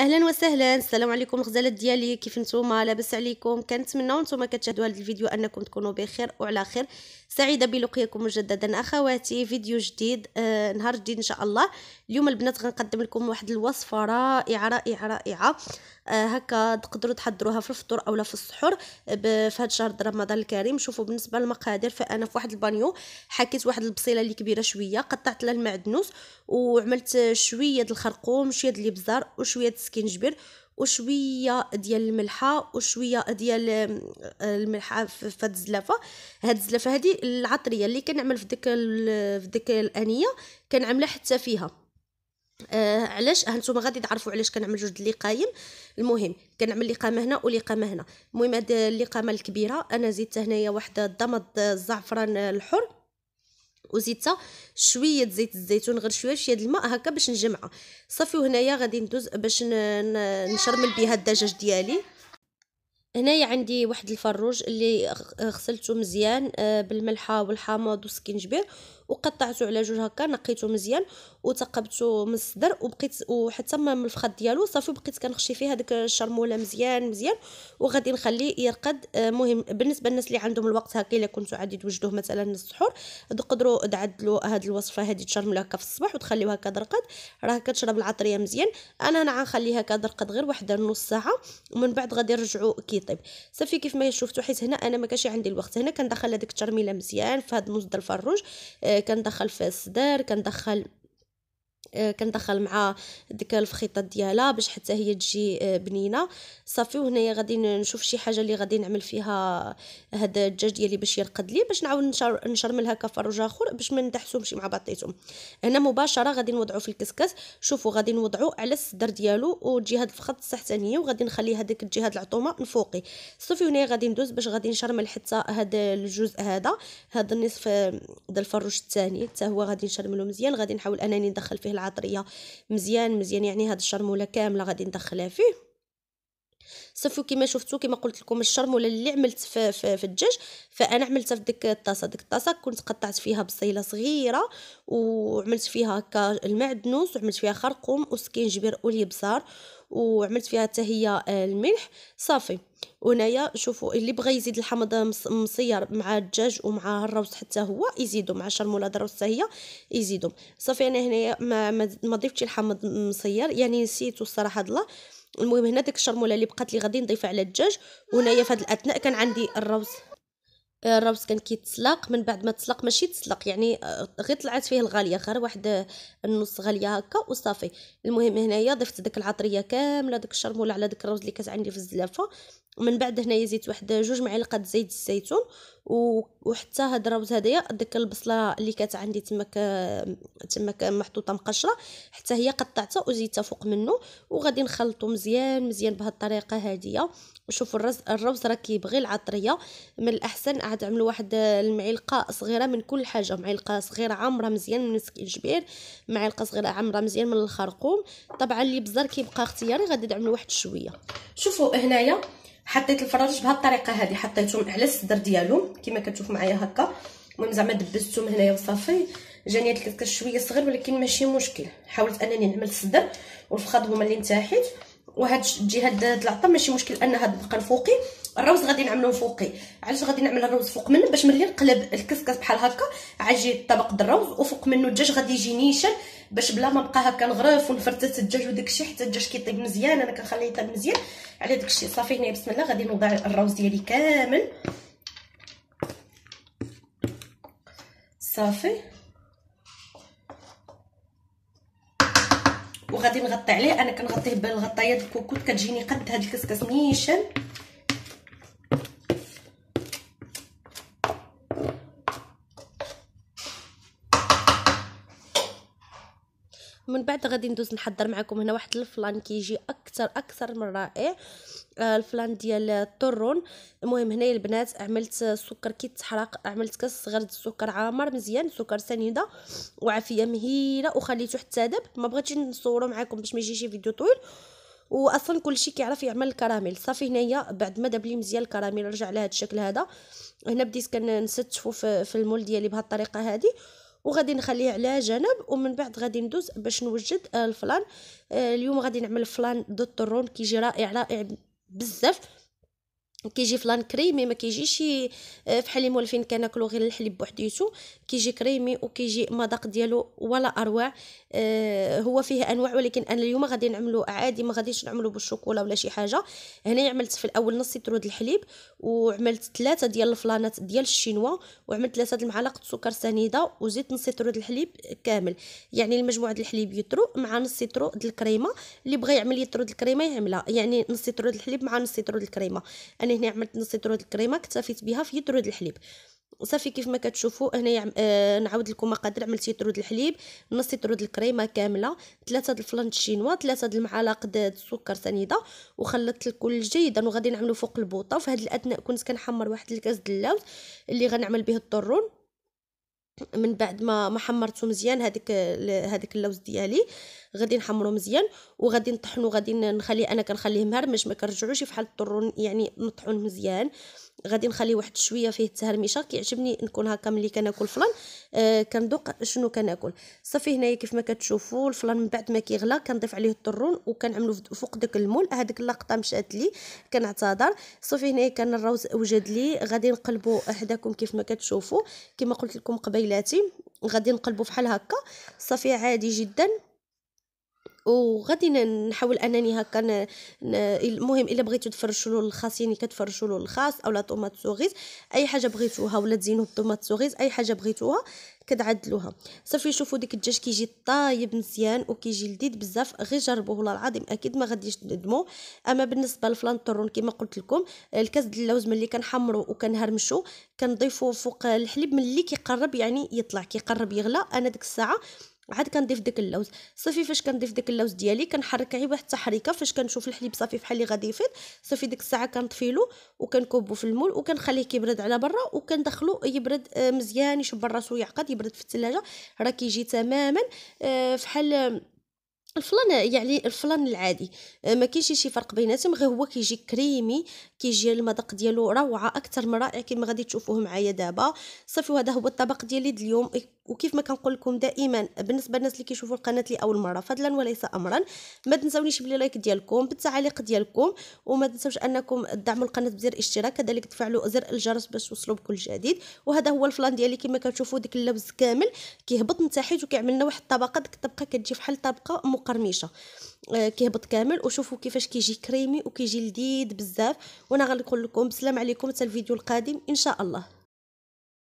اهلا وسهلا السلام عليكم الغزالات ديالي كيف نتوما لاباس عليكم كنتمنى نتوما كتشاهدوا هذا الفيديو انكم تكونوا بخير وعلى خير سعيده بلقياكم مجددا اخواتي فيديو جديد آه نهار جديد ان شاء الله اليوم البنات غنقدم لكم واحد الوصفه رائعه رائعه رائعه آه هكا تقدروا تحضروها في الفطور اولا في السحور في هذا شهر رمضان الكريم شوفوا بالنسبه للمقادير فانا في واحد البانيو حكيت واحد البصيله اللي كبيره شويه قطعت لها المعدنوس وعملت شويه الخرقوم شويه الابزار وشويه سكينجبير وشويه ديال الملحه وشويه ديال آه، الملحه في هاد الزلافه هاد الزلافه هادي العطريه اللي كنعمل في ديك في ديك الانيه كنعملها حتى فيها آه علاش هانتوما اه غادي تعرفوا علاش كنعمل جوج اللقايم المهم كنعمل لقامه هنا ولقامه هنا المهم هاد اللقامه الكبيره انا زدت هنايا واحد الضمض الزعفران الحر وزيت شويه زيت الزيتون غير شويه شويه الماء هكا باش نجمعها صافي وهنايا غادي ندوز باش نشرمل بها الدجاج ديالي هنايا عندي واحد الفروج اللي غسلته مزيان آه، بالملحه والحامض والسكنجبير وقطعته على جوج هكا نقيته مزيان وثقبته من الصدر وبقيت وحتى ما من الفخذ ديالو صافي بقيت كنخشي فيه هذاك الشرموله مزيان مزيان وغادي نخليه يرقد آه، مهم بالنسبه للناس اللي عندهم الوقت هكا الا كنتو عادي توجدوه مثلا للسحور تقدروا تعدلوا هاد الوصفه هادي الشرموله هكا في الصباح وتخليوها هكا ترقد راه كتشرب العطريه مزيان انا انا غنخليها هكا ترقد غير واحد نص ساعه ومن بعد غادي نرجعو كيطيب صافي كيف ما شفتوا حيت هنا انا ما كانش عندي الوقت هنا كندخل هذيك الترميله مزيان في هاد مصدر الفروج آه، كندخل في الصدر كندخل آه، كندخل مع ديك الفخيطات ديالها باش حتى هي تجي آه، بنينه صافي وهنايا غادي نشوف شي حاجه اللي غادي نعمل فيها هاد الدجاج ديالي باش يرقد لي باش نعاود نشر نشرمل هكا فروج اخر باش ما ندحسهمش مع بعضيتهم هنا مباشره غادي نوضعو في الكسكس شوفوا غادي نوضعو على الصدر ديالو والجهه الفخذ ثانيه وغادي نخلي هذيك الجهه العطومه نفوقي صافي هنايا غادي ندوز باش غادي نشرمل حتى هذا الجزء هذا هذا النصف آه، ديال الفروج الثاني حتى هو غادي نشرملو مزيان غادي نحاول انني ندخل فيه العطريه مزيان مزيان يعني هاد الشرموله كامله غادي ندخلها فيه صافي كيما شفتوا كيما قلت لكم الشرموله اللي عملت في, في, في الدجاج فانا عملتها في ديك الطاسه ديك الطاسه كنت قطعت فيها بصيله صغيره وعملت فيها هكا المعدنوس وعملت فيها خرقوم وسكينجبير واليبزار وعملت فيها حتى هي آه، الملح صافي هنايا شوفوا اللي بغى يزيد الحامض مصير مع الدجاج ومع الروز حتى هو يزيدو مع شرموله روز حتى هي يزيدو صافي انا هنايا ما ما ضفتش الحامض مصير يعني نسيتو الصراحه الله المهم هنا ديك الشرموله اللي بقات لي غادي نضيفها على الدجاج وهنايا في هذا الاثناء كان عندي الروز الروس كان كيتسلق من بعد ما تسلق ماشي تسلق يعني آه، غير طلعت فيه الغاليه غير واحد آه، النص غاليه هكا وصافي المهم هنايا ضفت داك العطريه كامله داك الشرموله على داك الروز اللي كانت عندي في الزلافه من بعد هنايا زيت واحد جوج معالق زيت الزيتون و وحتى هاد الروز هدايا ديك البصله اللي كانت عندي تماك تماك محطوطه مقشره حتى هي قطعتها وزيتها فوق منه وغادي نخلطو مزيان مزيان بهاد الطريقه هاديه شوفوا الرز الروز راه كيبغي العطريه من الاحسن عاد عملو واحد المعلقه صغيره من كل حاجه معلقه صغيره عامره مزيان من السكينجبير معلقه صغيره عامره مزيان من الخرقوم طبعا اللي بزار كيبقى اختياري غادي نعملو واحد شويه شوفوا هنايا حطيت الفراج بهاد الطريقه هذه حطيتهم على الصدر ديالهم كما كتشوف معايا هكا المهم زعما دبزتهم هنايا وصافي جاني الكسكس شويه صغير ولكن ماشي مشكل حاولت انني نعمل الصدر والفخاد هما اللي نتاحت وهاد الجهه هاد العطا ماشي مشكل انها تبقى الفوقي الروز غادي نعملو فوقي علاش غادي نعمل الروز فوق منه باش ملي نقلب الكسكس بحال هكا عاجي الطبق د الروز وفوق منه الدجاج غادي يجي نيشان باش بلا ما نبقى هكا نغرف ونفرتت الدجاج وداكشي حتى الدجاج كيطيب مزيان انا كنخليه يطيب مزيان على داكشي صافي هنايا بسم الله غادي نوضع الروز ديالي كامل صافي وغادي نغطي عليه انا كنغطيه بالغطايه الكوكوت كتجيني قد هاد الكسكس نيشان من بعد غادي ندوز نحضر معكم هنا واحد الفلان كيجي اكثر اكثر من رائع آه، الفلان ديال الطرون المهم هنا البنات عملت السكر كيتحرق عملت كاس صغير السكر عامر مزيان سكر سنيده وعافيه مهيله وخليته حتى داب ما بغيتش نصورو معكم باش ما يجيش فيديو طويل واصلا كلشي كيعرف يعمل الكراميل صافي هنايا بعد ما داب مزيان الكراميل رجع لهذا الشكل هذا هنا بديت كنستفو في المول ديالي بهاد الطريقه هذه وغادي نخليه على جنب ومن بعد غادي ندوز باش نوجد آه، الفلان آه، اليوم غادي نعمل فلان دو الطرون كيجي رائع رائع بزاف كيجي فلان كريمي ما كيجيش آه، حليم ولفين كناكلو غير الحليب بوحديتو كيجي كريمي وكيجي مذاق ديالو ولا اروع آه هو فيه انواع ولكن انا اليوم غادي نعملو عادي ما غاديش نعملو بالشوكولا ولا شي حاجه هنا عملت في الاول نص لتر الحليب وعملت ثلاثه ديال الفلانات ديال الشينوا وعملت ثلاثه ديال المعالق سكر سنيده وزيت نص لتر الحليب كامل يعني المجموع ديال الحليب يترو مع نص لتر الكريمه اللي بغى يعمل يترو الكريمه يعملها يعني نص لتر الحليب مع نص لتر د الكريمه انا هنا عملت نص درود الكريمه اكتفيت بها في درود الحليب صافي كيف ما كتشوفوا هنايا آه نعاود لكم مقادير عملت يترود الحليب نص يترود الكريمه كامله ثلاثه د الفلانش شينوا ثلاثه د المعالق د السكر سنيده وخلطت الكل جيدا وغادي نعملو فوق البوطه وفي هذا الاثناء كنت كنحمر واحد الكاس د اللوز اللي غنعمل به الطرون من بعد ما ما حمرته مزيان هذيك هذيك اللوز ديالي غادي نحمره مزيان وغادي نطحنو غادي نخليه انا كنخليه مهرمش ما كنرجعوش فحال اضطروا يعني نطحن مزيان غادي نخلي واحد شويه فيه التهرميشه كيعجبني نكون هكا ملي كناكل فلان آه كندوق شنو كناكل صافي هنايا كيف ما كتشوفوا الفلان من بعد ما كيغلى كنضيف عليه الطرون وكنعملو فوق داك المول هذيك أه، اللقطه مشات لي كنعتذر صافي هنايا كان الروز وجد لي غادي نقلبو حداكم كيف ما كتشوفوا كما قلت لكم قبيلاتي غادي نقلبو بحال هكا صافي عادي جدا وغادي نحاول انني هكا المهم الا بغيتو تفرشوا له يعني كتفرشوا له الخاص اولا طوماط سوغيز اي حاجه بغيتوها ولا تزينوا بطوماط سوغيز اي حاجه بغيتوها كتعدلوها صافي شوفوا ديك الدجاج كيجي طايب مزيان وكيجي لذيذ بزاف غير جربوه والله العظيم اكيد ما غاديش تندموا اما بالنسبه للفلان الطرون كما قلت لكم الكاس ديال اللوز ملي كنحمرو وكنهرمشو كنضيفو فوق الحليب ملي كيقرب يعني يطلع كيقرب يغلى انا ديك الساعه عاد كنضيف داك اللوز صافي فاش كنضيف داك اللوز ديالي كنحرك غير واحد التحريكه فاش كنشوف الحليب صافي بحال اللي غادي يفيض صافي ديك الساعه كنطفيلو وكنكبو في المول وكنخليه كيبرد على برا وكندخلو يبرد آه، مزيان يشب راسو يعقد يبرد في الثلاجه راه كيجي تماما آه، فحال آه، الفلان يعني الفلان العادي ما كاينش شي فرق بيناتهم غير هو كيجي كريمي كيجي المذاق ديالو روعه اكثر من رائع كما غادي تشوفوه معايا دابا صافي وهذا هو الطبق ديالي اليوم وكيف ما كنقول لكم دائما بالنسبه للناس اللي كيشوفوا القناه لاول مره فضلا وليس امرا ما تنساونيش بلي لايك ديالكم بالتعاليق ديالكم وما تنساوش انكم تدعموا القناه بزر الاشتراك كذلك تفعلوا زر الجرس باش توصلوا بكل جديد وهذا هو الفلان ديالي كما كتشوفوا ديك اللبس كامل كيهبط من تحت وكيعمل لنا واحد الطبقه ديك الطبقه كتجي بحال طبقه مقرمشه آه، كيهبط كامل وشوفوا كيفاش كيجي كريمي وكيجي لذيذ بزاف وانا غنقول لكم بسلام عليكم حتى الفيديو القادم ان شاء الله